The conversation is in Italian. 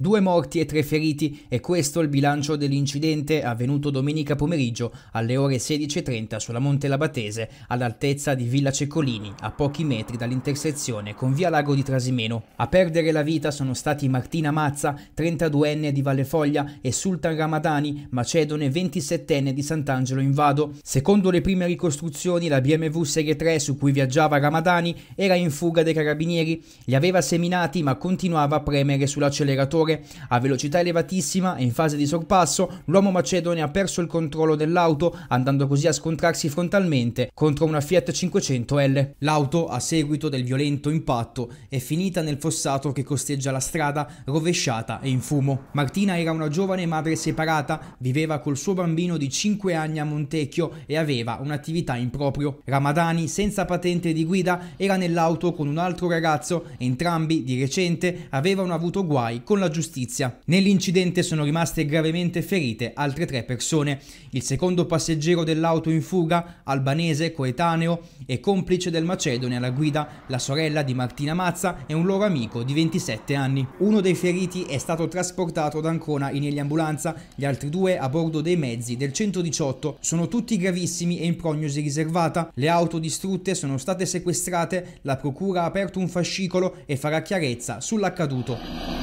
Due morti e tre feriti e questo è il bilancio dell'incidente avvenuto domenica pomeriggio alle ore 16.30 sulla Monte Labatese all'altezza di Villa Ceccolini a pochi metri dall'intersezione con via Lago di Trasimeno. A perdere la vita sono stati Martina Mazza, 32enne di Valle Foglia e Sultan Ramadani, macedone 27enne di Sant'Angelo in Vado. Secondo le prime ricostruzioni la BMW Serie 3 su cui viaggiava Ramadani era in fuga dai carabinieri, li aveva seminati ma continuava a premere sull'acceleratore ore. A velocità elevatissima e in fase di sorpasso, l'uomo macedone ha perso il controllo dell'auto, andando così a scontrarsi frontalmente contro una Fiat 500L. L'auto, a seguito del violento impatto, è finita nel fossato che costeggia la strada, rovesciata e in fumo. Martina era una giovane madre separata, viveva col suo bambino di 5 anni a Montecchio e aveva un'attività in proprio. Ramadani, senza patente di guida, era nell'auto con un altro ragazzo, entrambi di recente avevano avuto guai con la giustizia giustizia. Nell'incidente sono rimaste gravemente ferite altre tre persone. Il secondo passeggero dell'auto in fuga, albanese, coetaneo e complice del Macedone alla guida, la sorella di Martina Mazza e un loro amico di 27 anni. Uno dei feriti è stato trasportato ad Ancona in eliambulanza, gli altri due a bordo dei mezzi del 118. Sono tutti gravissimi e in prognosi riservata. Le auto distrutte sono state sequestrate, la procura ha aperto un fascicolo e farà chiarezza sull'accaduto.